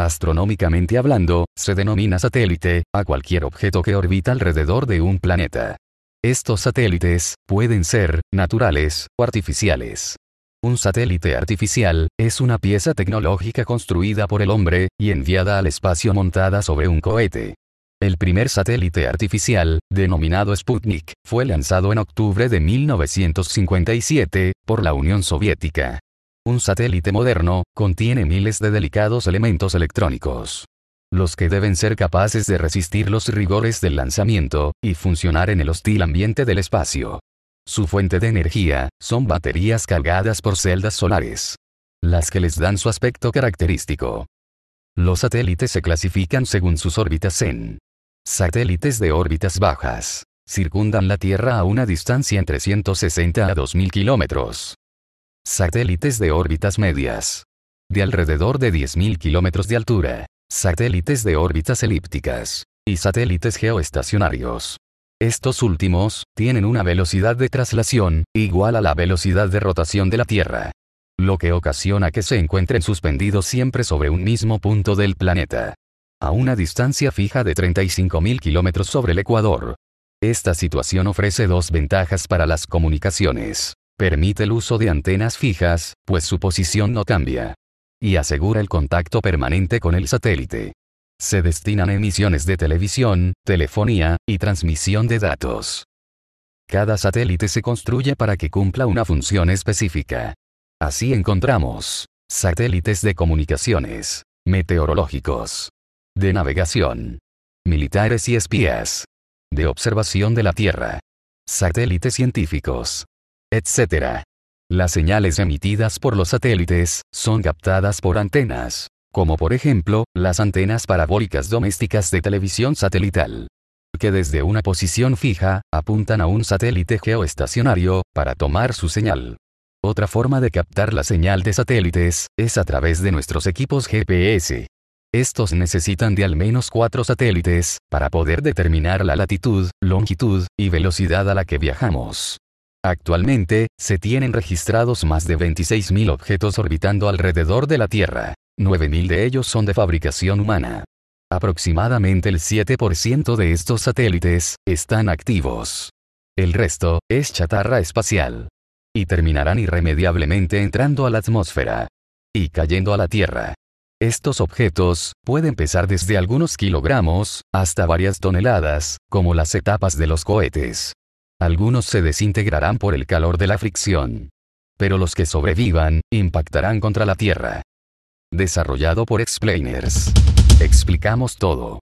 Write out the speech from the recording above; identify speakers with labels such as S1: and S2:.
S1: Astronómicamente hablando, se denomina satélite, a cualquier objeto que orbita alrededor de un planeta. Estos satélites pueden ser naturales o artificiales. Un satélite artificial es una pieza tecnológica construida por el hombre y enviada al espacio montada sobre un cohete. El primer satélite artificial, denominado Sputnik, fue lanzado en octubre de 1957 por la Unión Soviética. Un satélite moderno, contiene miles de delicados elementos electrónicos. Los que deben ser capaces de resistir los rigores del lanzamiento, y funcionar en el hostil ambiente del espacio. Su fuente de energía, son baterías cargadas por celdas solares. Las que les dan su aspecto característico. Los satélites se clasifican según sus órbitas en satélites de órbitas bajas circundan la Tierra a una distancia entre 160 a 2000 kilómetros satélites de órbitas medias. De alrededor de 10.000 kilómetros de altura, satélites de órbitas elípticas, y satélites geoestacionarios. Estos últimos, tienen una velocidad de traslación, igual a la velocidad de rotación de la Tierra. Lo que ocasiona que se encuentren suspendidos siempre sobre un mismo punto del planeta. A una distancia fija de 35.000 kilómetros sobre el Ecuador. Esta situación ofrece dos ventajas para las comunicaciones. Permite el uso de antenas fijas, pues su posición no cambia. Y asegura el contacto permanente con el satélite. Se destinan emisiones de televisión, telefonía, y transmisión de datos. Cada satélite se construye para que cumpla una función específica. Así encontramos satélites de comunicaciones, meteorológicos, de navegación, militares y espías, de observación de la Tierra, satélites científicos, etc. Las señales emitidas por los satélites son captadas por antenas, como por ejemplo, las antenas parabólicas domésticas de televisión satelital, que desde una posición fija, apuntan a un satélite geoestacionario, para tomar su señal. Otra forma de captar la señal de satélites, es a través de nuestros equipos GPS. Estos necesitan de al menos cuatro satélites, para poder determinar la latitud, longitud, y velocidad a la que viajamos. Actualmente, se tienen registrados más de 26.000 objetos orbitando alrededor de la Tierra. 9.000 de ellos son de fabricación humana. Aproximadamente el 7% de estos satélites están activos. El resto es chatarra espacial. Y terminarán irremediablemente entrando a la atmósfera. Y cayendo a la Tierra. Estos objetos pueden pesar desde algunos kilogramos hasta varias toneladas, como las etapas de los cohetes. Algunos se desintegrarán por el calor de la fricción. Pero los que sobrevivan, impactarán contra la Tierra. Desarrollado por Explainers. Explicamos todo.